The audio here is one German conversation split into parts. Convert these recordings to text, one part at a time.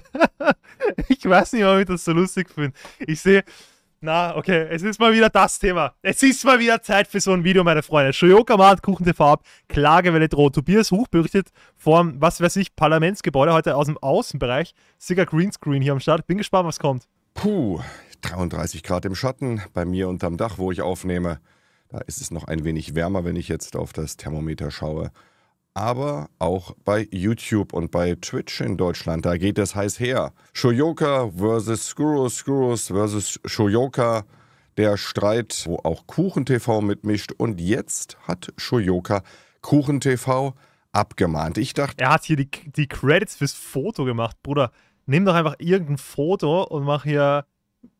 ich weiß nicht, warum ich das so lustig finde. Ich sehe, na, okay, es ist mal wieder das Thema. Es ist mal wieder Zeit für so ein Video, meine Freunde. Shoyoka mahnt Kuchen TV ab, Klagewelle droht. Tobias Huch berichtet vom, was weiß ich, Parlamentsgebäude heute aus dem Außenbereich. Sicker Greenscreen hier am Start. Bin gespannt, was kommt. Puh, 33 Grad im Schatten, bei mir unterm Dach, wo ich aufnehme. Da ist es noch ein wenig wärmer, wenn ich jetzt auf das Thermometer schaue aber auch bei YouTube und bei Twitch in Deutschland. Da geht es heiß her. Shoyoka versus Skuros, Skuros versus Shoyoka. Der Streit, wo auch KuchenTV mitmischt. Und jetzt hat Shoyoka KuchenTV abgemahnt. Ich dachte. Er hat hier die, die Credits fürs Foto gemacht, Bruder. Nimm doch einfach irgendein Foto und mach hier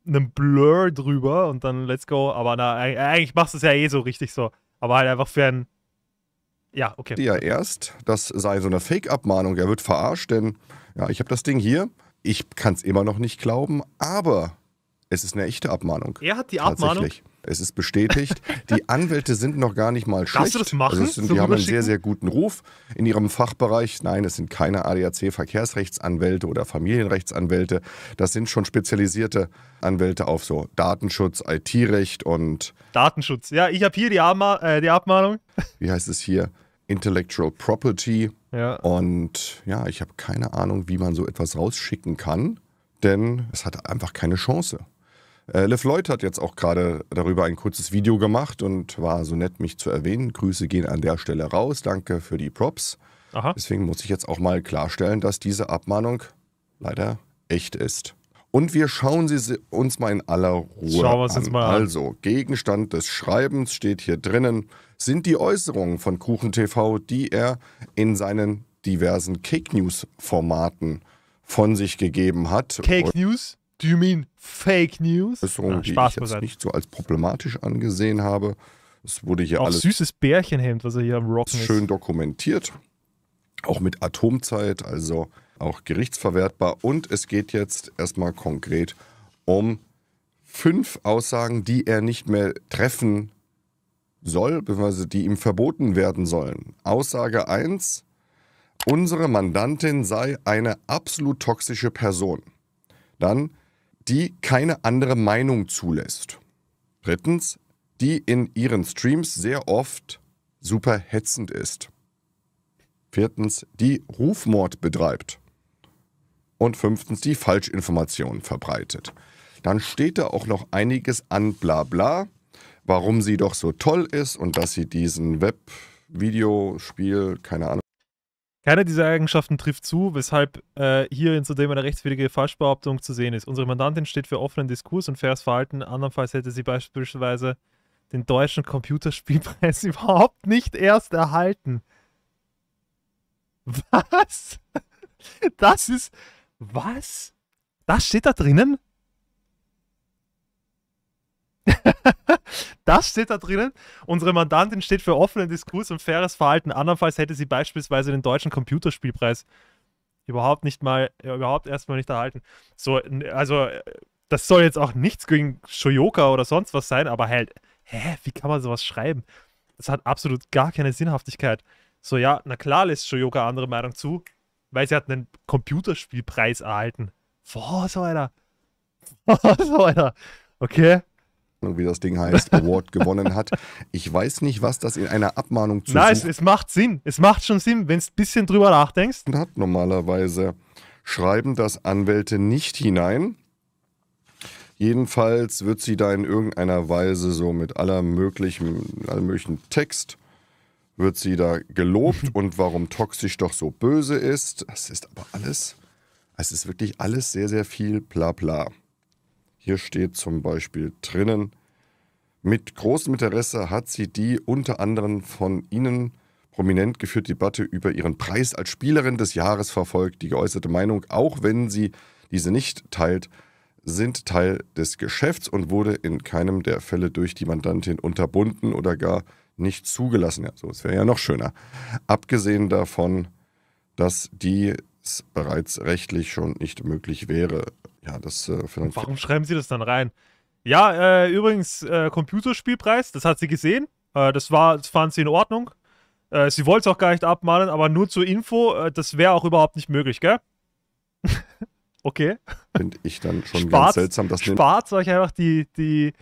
einen Blur drüber und dann let's go. Aber na, eigentlich machst du es ja eh so richtig so. Aber halt einfach für einen ja, okay. Ja, erst, das sei so eine Fake-Abmahnung, er wird verarscht, denn ja, ich habe das Ding hier, ich kann es immer noch nicht glauben, aber es ist eine echte Abmahnung. Er hat die Abmahnung. Es ist bestätigt. Die Anwälte sind noch gar nicht mal schlecht. Darfst du das machen? Also sind, die haben einen sehr, sehr guten Ruf in ihrem Fachbereich. Nein, es sind keine ADAC-Verkehrsrechtsanwälte oder Familienrechtsanwälte. Das sind schon spezialisierte Anwälte auf so Datenschutz, IT-Recht und. Datenschutz. Ja, ich habe hier die, Abma äh, die Abmahnung. Wie heißt es hier? Intellectual Property. Ja. Und ja, ich habe keine Ahnung, wie man so etwas rausschicken kann, denn es hat einfach keine Chance. Äh, LeFloid hat jetzt auch gerade darüber ein kurzes Video gemacht und war so nett, mich zu erwähnen. Grüße gehen an der Stelle raus. Danke für die Props. Aha. Deswegen muss ich jetzt auch mal klarstellen, dass diese Abmahnung leider echt ist. Und wir schauen sie uns mal in aller Ruhe schauen wir uns an. Jetzt mal an. Also, Gegenstand des Schreibens steht hier drinnen, sind die Äußerungen von Kuchen TV, die er in seinen diversen Cake News Formaten von sich gegeben hat. Cake Und News? Do you mean Fake News? Äußerungen, die ich jetzt nicht so als problematisch angesehen habe. Es wurde hier Auch alles süßes Bärchenhemd, was er hier am Rocken schön dokumentiert. Auch mit Atomzeit, also auch gerichtsverwertbar. Und es geht jetzt erstmal konkret um fünf Aussagen, die er nicht mehr treffen soll, beziehungsweise die ihm verboten werden sollen. Aussage 1, unsere Mandantin sei eine absolut toxische Person. Dann, die keine andere Meinung zulässt. Drittens, die in ihren Streams sehr oft super hetzend ist. Viertens, die Rufmord betreibt und fünftens die Falschinformationen verbreitet. Dann steht da auch noch einiges an Blabla, warum sie doch so toll ist und dass sie diesen Web-Videospiel, keine Ahnung. Keiner dieser Eigenschaften trifft zu, weshalb äh, in zudem eine rechtswidrige Falschbehauptung zu sehen ist. Unsere Mandantin steht für offenen Diskurs und faires Verhalten. Andernfalls hätte sie beispielsweise den deutschen Computerspielpreis überhaupt nicht erst erhalten. Was? Das ist, was? Das steht da drinnen? das steht da drinnen. Unsere Mandantin steht für offenen Diskurs und faires Verhalten. Andernfalls hätte sie beispielsweise den deutschen Computerspielpreis überhaupt nicht mal, überhaupt erstmal nicht erhalten. So, also, äh, das soll jetzt auch nichts gegen Shoyoka oder sonst was sein, aber halt, hä, wie kann man sowas schreiben? Das hat absolut gar keine Sinnhaftigkeit. So, ja, na klar lässt Shoyoka andere Meinung zu, weil sie hat einen Computerspielpreis erhalten. Was, Alter? Was, Alter? Okay Und wie das Ding heißt, Award gewonnen hat. Ich weiß nicht, was das in einer Abmahnung zu Nein, es, es, macht Sinn. Es macht schon Sinn, wenn du ein bisschen drüber nachdenkst. Hat normalerweise schreiben das Anwälte nicht hinein. Jedenfalls wird sie da in irgendeiner Weise so mit aller möglichen, allem möglichen Text wird sie da gelobt mhm. und warum Toxic doch so böse ist. Das ist aber alles, es ist wirklich alles sehr, sehr viel bla bla. Hier steht zum Beispiel drinnen, mit großem Interesse hat sie die unter anderem von Ihnen prominent geführte Debatte über ihren Preis als Spielerin des Jahres verfolgt. Die geäußerte Meinung, auch wenn sie diese nicht teilt, sind Teil des Geschäfts und wurde in keinem der Fälle durch die Mandantin unterbunden oder gar nicht zugelassen. Ja, so, es wäre ja noch schöner. Abgesehen davon, dass dies bereits rechtlich schon nicht möglich wäre. Ja, das äh, Warum schreiben Sie das dann rein? Ja, äh, übrigens, äh, Computerspielpreis, das hat sie gesehen. Äh, das, war, das fand sie in Ordnung. Äh, sie wollte es auch gar nicht abmahnen, aber nur zur Info, äh, das wäre auch überhaupt nicht möglich, gell? okay. Finde ich dann schon spart, ganz seltsam, dass... Spart euch einfach die, die,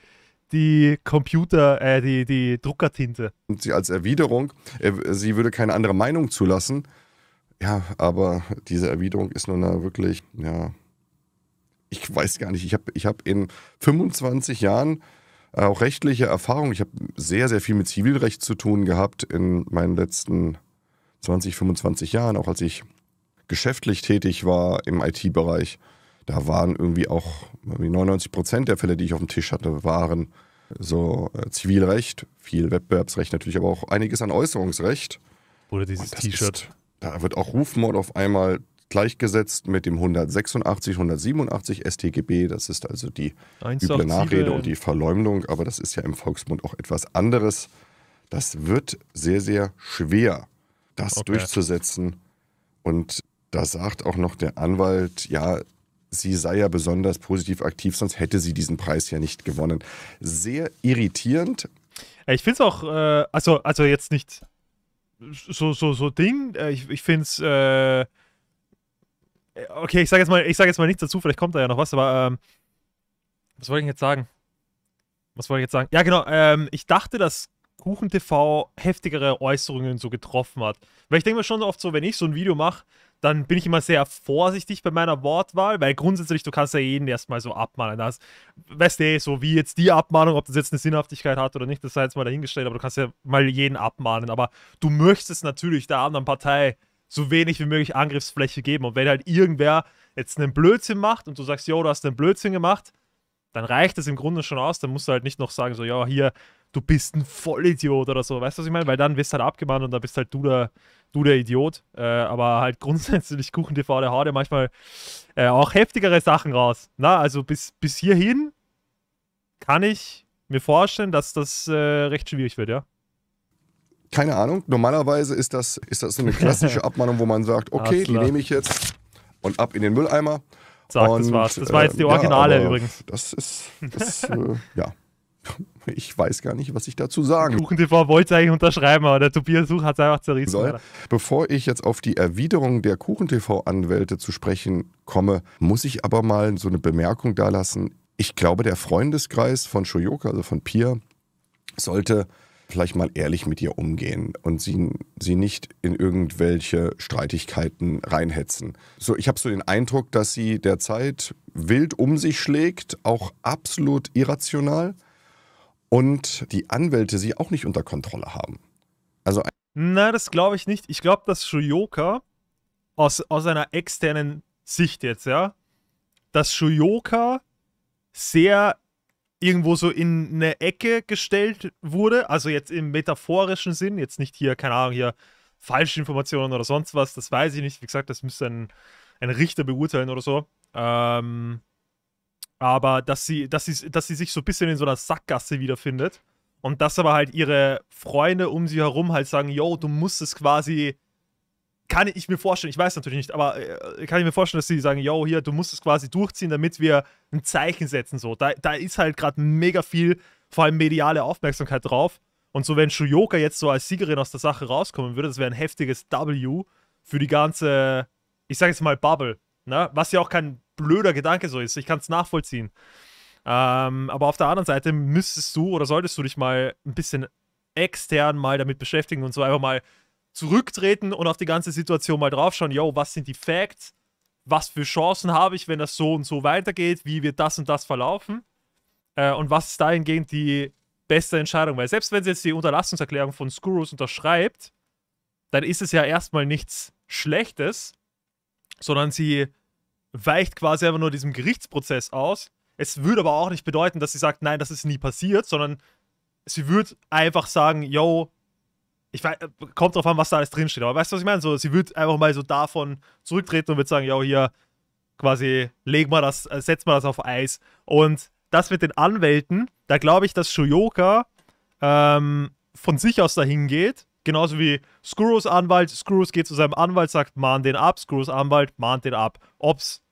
die Computer, äh, die, die Druckertinte. Und sie als Erwiderung, äh, sie würde keine andere Meinung zulassen. Ja, aber diese Erwiderung ist nun wirklich, ja, ich weiß gar nicht, ich habe ich hab in 25 Jahren äh, auch rechtliche Erfahrung, ich habe sehr, sehr viel mit Zivilrecht zu tun gehabt in meinen letzten 20, 25 Jahren, auch als ich geschäftlich tätig war im IT-Bereich da waren irgendwie auch 99 Prozent der Fälle, die ich auf dem Tisch hatte, waren so äh, Zivilrecht, viel Wettbewerbsrecht natürlich, aber auch einiges an Äußerungsrecht. Oder dieses T-Shirt. Da wird auch Rufmord auf einmal gleichgesetzt mit dem 186, 187 StGB. Das ist also die üble Nachrede und die Verleumdung, aber das ist ja im Volksmund auch etwas anderes. Das wird sehr, sehr schwer, das okay. durchzusetzen. Und da sagt auch noch der Anwalt, ja, sie sei ja besonders positiv aktiv, sonst hätte sie diesen Preis ja nicht gewonnen. Sehr irritierend. Äh, ich finde es auch, äh, also, also jetzt nicht so, so, so Ding, äh, ich, ich finde es, äh, okay, ich sage jetzt, mal, sag jetzt mal nichts dazu, vielleicht kommt da ja noch was, aber ähm, was wollte ich jetzt sagen? Was wollte ich jetzt sagen? Ja, genau, ähm, ich dachte, dass Kuchen TV heftigere Äußerungen so getroffen hat. Weil ich denke mir schon oft so, wenn ich so ein Video mache, dann bin ich immer sehr vorsichtig bei meiner Wortwahl, weil grundsätzlich, du kannst ja jeden erstmal so abmahnen. Das, weißt du, so wie jetzt die Abmahnung, ob das jetzt eine Sinnhaftigkeit hat oder nicht, das sei jetzt mal dahingestellt, aber du kannst ja mal jeden abmahnen. Aber du möchtest natürlich der anderen Partei so wenig wie möglich Angriffsfläche geben. Und wenn halt irgendwer jetzt einen Blödsinn macht und du sagst, yo, du hast einen Blödsinn gemacht, dann reicht es im Grunde schon aus. Dann musst du halt nicht noch sagen, so, ja, hier, du bist ein Vollidiot oder so. Weißt du, was ich meine? Weil dann wirst du halt abgemahnt und dann bist halt du der, du der Idiot. Äh, aber halt grundsätzlich Kuchen TV, der haut ja manchmal äh, auch heftigere Sachen raus. Na, also bis, bis hierhin kann ich mir vorstellen, dass das äh, recht schwierig wird, ja. Keine Ahnung. Normalerweise ist das, ist das so eine klassische Abmahnung, wo man sagt, okay, die nehme ich jetzt und ab in den Mülleimer. Sag, und, das war's. Das war jetzt die äh, Originale ja, übrigens. Das ist, das, äh, ja. Ich weiß gar nicht, was ich dazu sagen Kuchen TV wollte eigentlich unterschreiben, aber der Tobias Such hat es einfach zerrissen. Soll, bevor ich jetzt auf die Erwiderung der Kuchen TV-Anwälte zu sprechen komme, muss ich aber mal so eine Bemerkung dalassen. Ich glaube, der Freundeskreis von Shoyoka, also von Pia, sollte vielleicht mal ehrlich mit ihr umgehen und sie, sie nicht in irgendwelche Streitigkeiten reinhetzen. So, ich habe so den Eindruck, dass sie derzeit wild um sich schlägt, auch absolut irrational und die Anwälte sie auch nicht unter Kontrolle haben. Also Na, das glaube ich nicht. Ich glaube, dass Shuyoka aus, aus einer externen Sicht jetzt, ja, dass Shuyoka sehr irgendwo so in eine Ecke gestellt wurde, also jetzt im metaphorischen Sinn, jetzt nicht hier, keine Ahnung, hier falsche Informationen oder sonst was, das weiß ich nicht. Wie gesagt, das müsste ein, ein Richter beurteilen oder so. Ähm, aber dass sie, dass sie, dass sie sich so ein bisschen in so einer Sackgasse wiederfindet. Und dass aber halt ihre Freunde um sie herum halt sagen, yo, du musst es quasi, kann ich mir vorstellen, ich weiß natürlich nicht, aber äh, kann ich mir vorstellen, dass sie sagen, yo, hier, du musst es quasi durchziehen, damit wir ein Zeichen setzen. So, da, da ist halt gerade mega viel, vor allem mediale Aufmerksamkeit drauf. Und so, wenn Shuyoka jetzt so als Siegerin aus der Sache rauskommen würde, das wäre ein heftiges W für die ganze, ich sage jetzt mal Bubble. Ne? Was ja auch kein blöder Gedanke so ist. Ich kann es nachvollziehen. Ähm, aber auf der anderen Seite müsstest du oder solltest du dich mal ein bisschen extern mal damit beschäftigen und so einfach mal zurücktreten und auf die ganze Situation mal draufschauen, yo, was sind die Facts? Was für Chancen habe ich, wenn das so und so weitergeht? Wie wird das und das verlaufen? Äh, und was ist dahingehend die beste Entscheidung? Weil selbst wenn sie jetzt die Unterlassungserklärung von Skurus unterschreibt, dann ist es ja erstmal nichts Schlechtes, sondern sie weicht quasi einfach nur diesem Gerichtsprozess aus. Es würde aber auch nicht bedeuten, dass sie sagt, nein, das ist nie passiert, sondern sie würde einfach sagen, yo, ich weiß, kommt drauf an, was da alles drinsteht. Aber weißt du, was ich meine? So, sie würde einfach mal so davon zurücktreten und würde sagen, yo, hier, quasi, leg mal das, äh, setz mal das auf Eis. Und das mit den Anwälten, da glaube ich, dass Shoyoka ähm, von sich aus dahin geht. Genauso wie Skurrus Anwalt, Skurrus geht zu seinem Anwalt, sagt, mahn den ab, Skurrus Anwalt, mahnt den ab. Ob's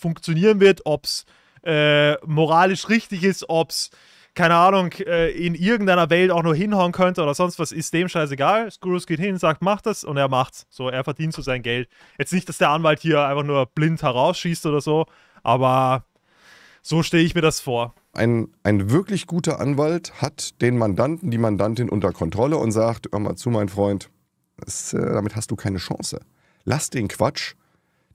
funktionieren wird, ob es äh, moralisch richtig ist, ob es, keine Ahnung, äh, in irgendeiner Welt auch nur hinhauen könnte oder sonst was, ist dem scheißegal. Skurus geht hin, sagt, mach das und er macht's. So, er verdient so sein Geld. Jetzt nicht, dass der Anwalt hier einfach nur blind herausschießt oder so, aber so stehe ich mir das vor. Ein, ein wirklich guter Anwalt hat den Mandanten, die Mandantin unter Kontrolle und sagt, hör mal zu, mein Freund, das, äh, damit hast du keine Chance. Lass den Quatsch,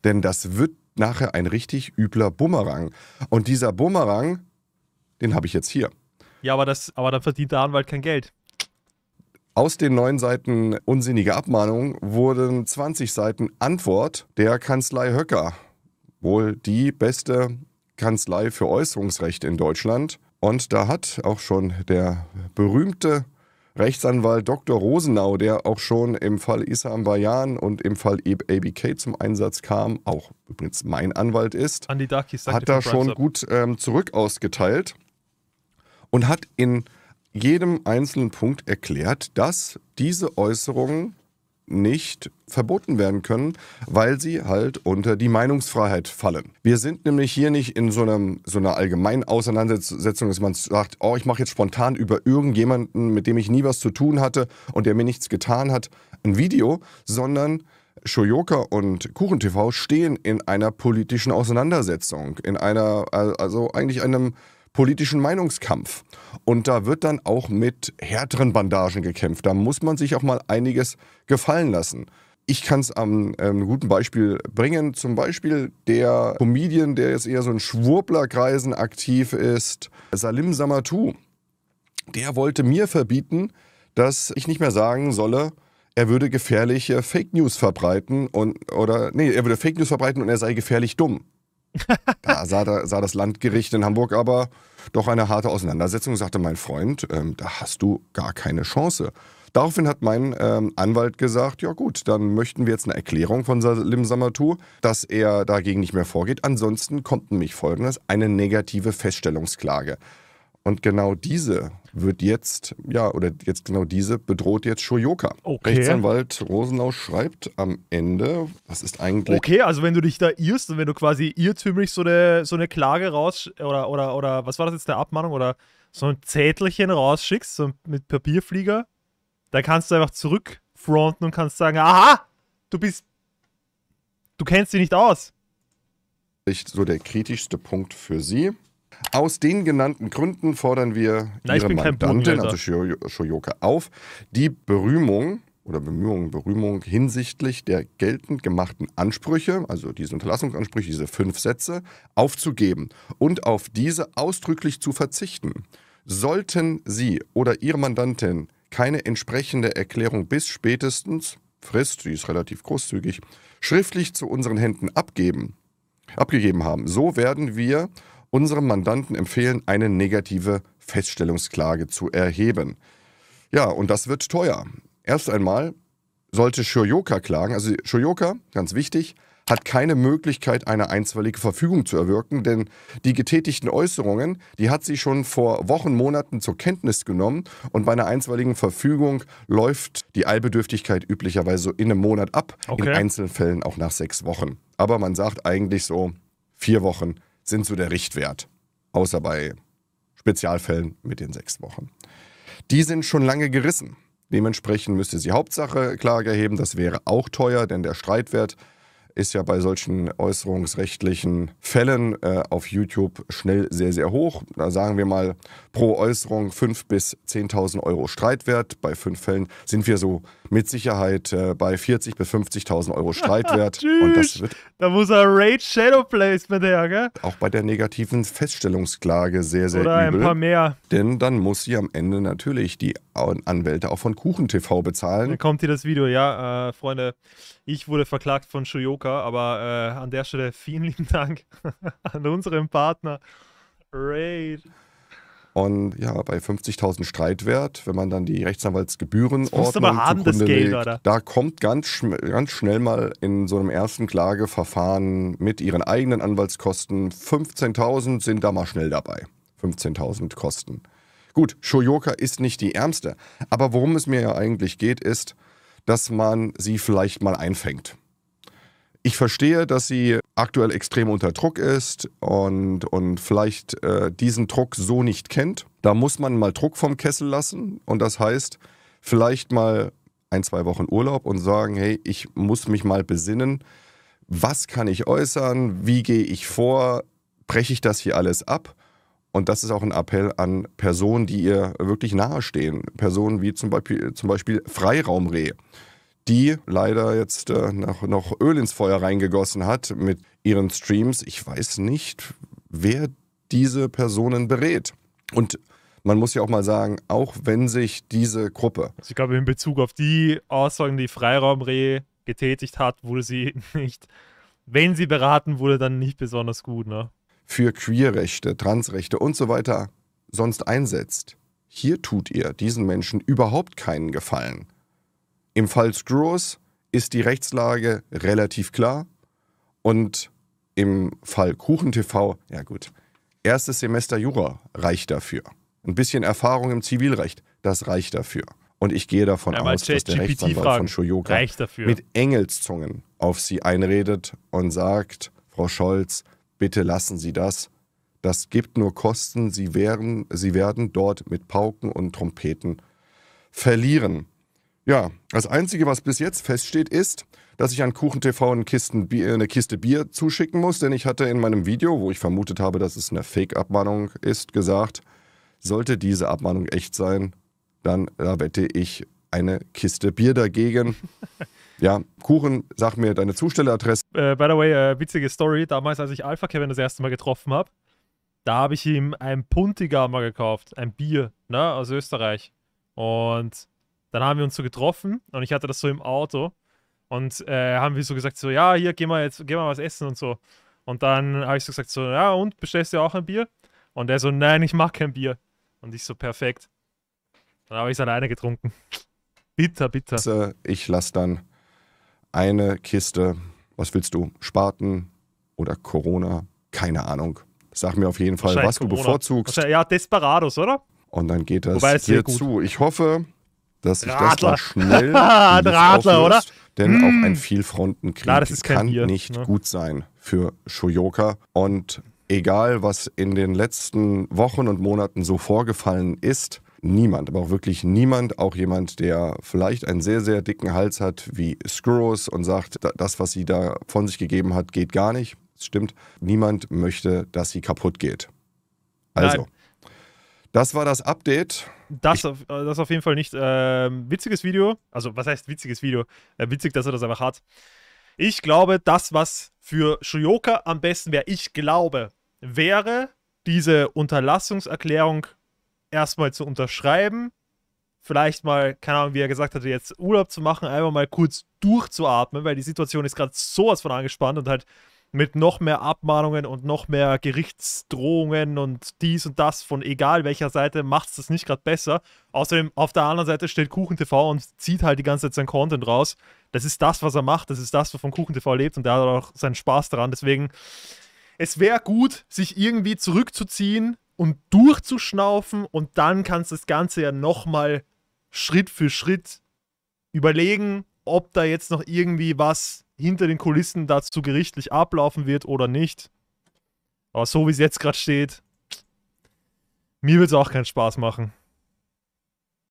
denn das wird nachher ein richtig übler Bumerang. Und dieser Bumerang, den habe ich jetzt hier. Ja, aber, das, aber dann verdient der Anwalt kein Geld. Aus den neun Seiten unsinnige Abmahnung wurden 20 Seiten Antwort der Kanzlei Höcker. Wohl die beste Kanzlei für Äußerungsrecht in Deutschland. Und da hat auch schon der berühmte Rechtsanwalt Dr. Rosenau, der auch schon im Fall Isam Bayan und im Fall e- ABK zum Einsatz kam, auch übrigens mein Anwalt ist, hat da schon gut ähm, zurück ausgeteilt und hat in jedem einzelnen Punkt erklärt, dass diese Äußerungen nicht verboten werden können, weil sie halt unter die Meinungsfreiheit fallen. Wir sind nämlich hier nicht in so, einem, so einer allgemeinen Auseinandersetzung, dass man sagt, oh, ich mache jetzt spontan über irgendjemanden, mit dem ich nie was zu tun hatte und der mir nichts getan hat, ein Video, sondern Shoyoka und KuchenTV stehen in einer politischen Auseinandersetzung, in einer, also eigentlich einem politischen Meinungskampf. Und da wird dann auch mit härteren Bandagen gekämpft. Da muss man sich auch mal einiges gefallen lassen. Ich kann es am ähm, guten Beispiel bringen. Zum Beispiel der Comedian, der jetzt eher so in Schwurblerkreisen aktiv ist, Salim Samatou. Der wollte mir verbieten, dass ich nicht mehr sagen solle, er würde gefährliche Fake News verbreiten und oder nee, er würde Fake News verbreiten und er sei gefährlich dumm da sah, da sah das Landgericht in Hamburg aber doch eine harte Auseinandersetzung, sagte mein Freund, ähm, da hast du gar keine Chance. Daraufhin hat mein ähm, Anwalt gesagt, ja gut, dann möchten wir jetzt eine Erklärung von Salim Samatou, dass er dagegen nicht mehr vorgeht. Ansonsten kommt nämlich folgendes, eine negative Feststellungsklage. Und genau diese wird jetzt, ja, oder jetzt genau diese bedroht jetzt Shoyoka. Okay. Rechtsanwalt Rosenau schreibt am Ende, was ist eigentlich. Okay, also wenn du dich da irrst und wenn du quasi irrtümlich so eine, so eine Klage raus oder, oder, oder was war das jetzt, der Abmahnung oder so ein Zettelchen rausschickst, so mit Papierflieger, dann kannst du einfach zurückfronten und kannst sagen: Aha, du bist. Du kennst dich nicht aus. So der kritischste Punkt für sie aus den genannten Gründen fordern wir Na, ihre Mandantin, also Shoyoka, auf, die Berühmung oder Bemühungen, Berühmung hinsichtlich der geltend gemachten Ansprüche, also diese Unterlassungsansprüche, diese fünf Sätze, aufzugeben und auf diese ausdrücklich zu verzichten. Sollten Sie oder Ihre Mandantin keine entsprechende Erklärung bis spätestens, Frist, die ist relativ großzügig, schriftlich zu unseren Händen abgeben, abgegeben haben, so werden wir unserem Mandanten empfehlen, eine negative Feststellungsklage zu erheben. Ja, und das wird teuer. Erst einmal sollte Shoyoka klagen, also Shoyoka, ganz wichtig, hat keine Möglichkeit, eine einstweilige Verfügung zu erwirken, denn die getätigten Äußerungen, die hat sie schon vor Wochen, Monaten zur Kenntnis genommen und bei einer einstweiligen Verfügung läuft die Eilbedürftigkeit üblicherweise in einem Monat ab, okay. in Einzelfällen auch nach sechs Wochen. Aber man sagt eigentlich so vier Wochen sind so der Richtwert. Außer bei Spezialfällen mit den sechs Wochen. Die sind schon lange gerissen. Dementsprechend müsste sie Hauptsache Klage erheben. Das wäre auch teuer, denn der Streitwert ist ja bei solchen äußerungsrechtlichen Fällen äh, auf YouTube schnell sehr, sehr hoch. Da sagen wir mal pro Äußerung 5.000 bis 10.000 Euro Streitwert. Bei fünf Fällen sind wir so mit Sicherheit äh, bei 40.000 bis 50.000 Euro Streitwert. und das wird da muss er Rage Shadow Placement her, gell? Auch bei der negativen Feststellungsklage sehr, sehr Oder übel. Oder ein paar mehr. Denn dann muss sie am Ende natürlich die Anwälte auch von KuchenTV bezahlen. Dann kommt hier das Video, ja, äh, Freunde. Ich wurde verklagt von Shoyoka, aber äh, an der Stelle vielen lieben Dank an unseren Partner Raid. Und ja, bei 50.000 Streitwert, wenn man dann die Rechtsanwaltsgebühren ordnet, da kommt ganz, ganz schnell mal in so einem ersten Klageverfahren mit ihren eigenen Anwaltskosten 15.000 sind da mal schnell dabei. 15.000 Kosten. Gut, Shoyoka ist nicht die ärmste, aber worum es mir ja eigentlich geht, ist, dass man sie vielleicht mal einfängt. Ich verstehe, dass sie aktuell extrem unter Druck ist und, und vielleicht äh, diesen Druck so nicht kennt. Da muss man mal Druck vom Kessel lassen und das heißt vielleicht mal ein, zwei Wochen Urlaub und sagen, hey, ich muss mich mal besinnen, was kann ich äußern, wie gehe ich vor, breche ich das hier alles ab? Und das ist auch ein Appell an Personen, die ihr wirklich nahestehen. Personen wie zum Beispiel, zum Beispiel Freiraumreh die leider jetzt äh, noch, noch Öl ins Feuer reingegossen hat mit ihren Streams. Ich weiß nicht, wer diese Personen berät. Und man muss ja auch mal sagen, auch wenn sich diese Gruppe. Also ich glaube, in Bezug auf die Aussagen, die Freiraumreh getätigt hat, wurde sie nicht, wenn sie beraten wurde, dann nicht besonders gut, ne? Für Queerrechte, Transrechte und so weiter sonst einsetzt. Hier tut ihr diesen Menschen überhaupt keinen Gefallen. Im Fall Screwers ist die Rechtslage relativ klar und im Fall Kuchen TV, ja gut, erstes Semester Jura reicht dafür. Ein bisschen Erfahrung im Zivilrecht, das reicht dafür. Und ich gehe davon ja, aus, dass der Rechtsanwalt von Shoyoka mit Engelszungen auf sie einredet und sagt, Frau Scholz, bitte lassen Sie das. Das gibt nur Kosten. Sie werden, sie werden dort mit Pauken und Trompeten verlieren. Ja, das Einzige, was bis jetzt feststeht, ist, dass ich an Kuchen TV eine, eine Kiste Bier zuschicken muss, denn ich hatte in meinem Video, wo ich vermutet habe, dass es eine Fake-Abmahnung ist, gesagt, sollte diese Abmahnung echt sein, dann da wette ich eine Kiste Bier dagegen. Ja, Kuchen, sag mir deine Zustelleradresse. Äh, by the way, äh, witzige Story. Damals, als ich Alpha Kevin das erste Mal getroffen habe, da habe ich ihm ein Puntigamer gekauft, ein Bier, ne, aus Österreich. Und dann haben wir uns so getroffen und ich hatte das so im Auto und äh, haben wir so gesagt, so, ja, hier, gehen wir jetzt, gehen wir was essen und so. Und dann habe ich so gesagt, so, ja, und bestellst du auch ein Bier? Und er so, nein, ich mag kein Bier. Und ich so, perfekt. Dann habe ich es alleine getrunken. bitter, bitter. Ich lasse dann eine Kiste, was willst du, Spaten oder Corona? Keine Ahnung. Sag mir auf jeden Fall, was Corona. du bevorzugst. Ja, Desperados, oder? Und dann geht das dir zu. Ich hoffe, dass sich das noch schnell Radler, oder? Denn mm. auch hm. ein Vielfrontenkrieg Klar, kann Bier, nicht ne? gut sein für Shoyoka. Und egal, was in den letzten Wochen und Monaten so vorgefallen ist, niemand, aber auch wirklich niemand, auch jemand, der vielleicht einen sehr, sehr dicken Hals hat wie Skrulls und sagt, das, was sie da von sich gegeben hat, geht gar nicht. Das stimmt. Niemand möchte, dass sie kaputt geht. Also, Nein. Das war das Update. Das auf, äh, das auf jeden Fall nicht. Ähm, witziges Video. Also, was heißt witziges Video? Äh, witzig, dass er das einfach hat. Ich glaube, das, was für Shioka am besten wäre, ich glaube, wäre diese Unterlassungserklärung erstmal zu unterschreiben. Vielleicht mal, keine Ahnung, wie er gesagt hatte, jetzt Urlaub zu machen, einfach mal kurz durchzuatmen, weil die Situation ist gerade sowas von angespannt und halt mit noch mehr Abmahnungen und noch mehr Gerichtsdrohungen und dies und das von egal welcher Seite macht es das nicht gerade besser. Außerdem auf der anderen Seite steht KuchenTV und zieht halt die ganze Zeit sein Content raus. Das ist das, was er macht, das ist das, wovon KuchenTV lebt und er hat auch seinen Spaß daran. Deswegen, es wäre gut, sich irgendwie zurückzuziehen und durchzuschnaufen und dann kannst du das Ganze ja nochmal Schritt für Schritt überlegen, ob da jetzt noch irgendwie was hinter den Kulissen dazu gerichtlich ablaufen wird oder nicht. Aber so wie es jetzt gerade steht, mir wird es auch keinen Spaß machen.